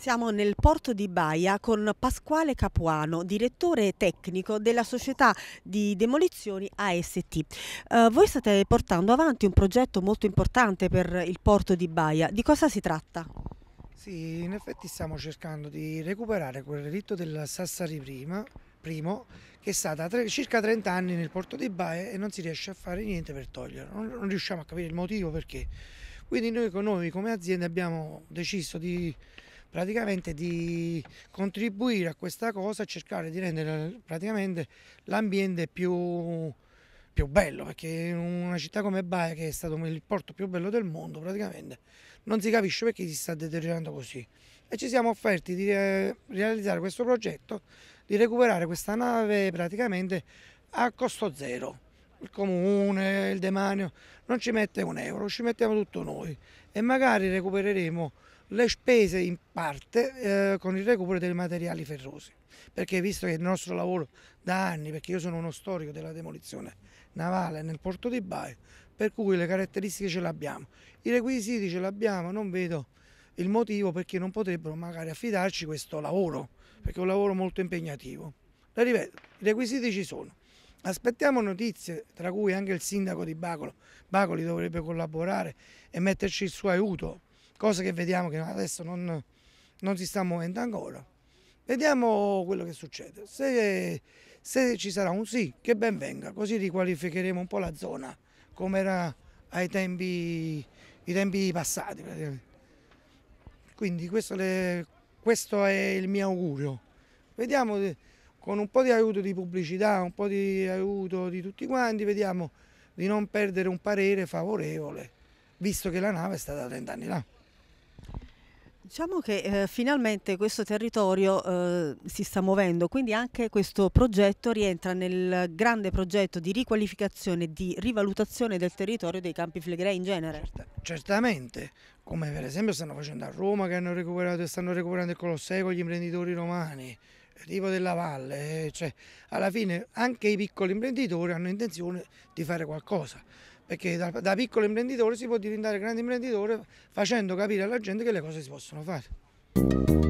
Siamo nel porto di Baia con Pasquale Capuano, direttore tecnico della società di demolizioni AST. Uh, eh, voi state portando avanti un progetto molto importante per il porto di Baia. Di cosa si tratta? Sì, in effetti stiamo cercando di recuperare quel relitto del Sassari prima, primo, che è stata tre, circa 30 anni nel porto di Baia e non si riesce a fare niente per toglierlo. Non, non riusciamo a capire il motivo perché. Quindi noi, noi come azienda abbiamo deciso di praticamente di contribuire a questa cosa, e cercare di rendere praticamente l'ambiente più, più bello, perché in una città come Baia, che è stato il porto più bello del mondo, praticamente non si capisce perché si sta deteriorando così. E ci siamo offerti di eh, realizzare questo progetto, di recuperare questa nave praticamente a costo zero il comune, il demanio, non ci mette un euro, ci mettiamo tutto noi e magari recupereremo le spese in parte eh, con il recupero dei materiali ferrosi, perché visto che il nostro lavoro da anni, perché io sono uno storico della demolizione navale nel porto di Baio, per cui le caratteristiche ce le abbiamo, i requisiti ce le abbiamo, non vedo il motivo perché non potrebbero magari affidarci questo lavoro, perché è un lavoro molto impegnativo. La ripeto, i requisiti ci sono. Aspettiamo notizie, tra cui anche il sindaco di Bacolo. Bacoli dovrebbe collaborare e metterci il suo aiuto cosa che vediamo che adesso non, non si sta muovendo ancora. Vediamo quello che succede. Se, se ci sarà un sì, che ben venga, così riqualificheremo un po' la zona come era ai tempi, tempi passati. Quindi questo, le, questo, è il mio augurio. Vediamo eh, con un po' di aiuto di pubblicità, un po' di aiuto di tutti quanti, vediamo di non perdere un parere favorevole, visto che la nave è stata 30 anni là. Diciamo che eh, finalmente questo territorio eh, si sta muovendo, quindi anche questo progetto rientra nel grande progetto di riqualificazione e di rivalutazione del territorio dei campi flegrei in genere. certamente, come per esempio stanno facendo a Roma che hanno recuperato e stanno recuperando il Colosseo con gli imprenditori romani, Rivo della Valle, eh, cioè alla fine anche i piccoli imprenditori hanno intenzione di fare qualcosa perché da, da, piccolo imprenditore si può diventare grande imprenditore facendo capire alla gente che le cose si possono fare.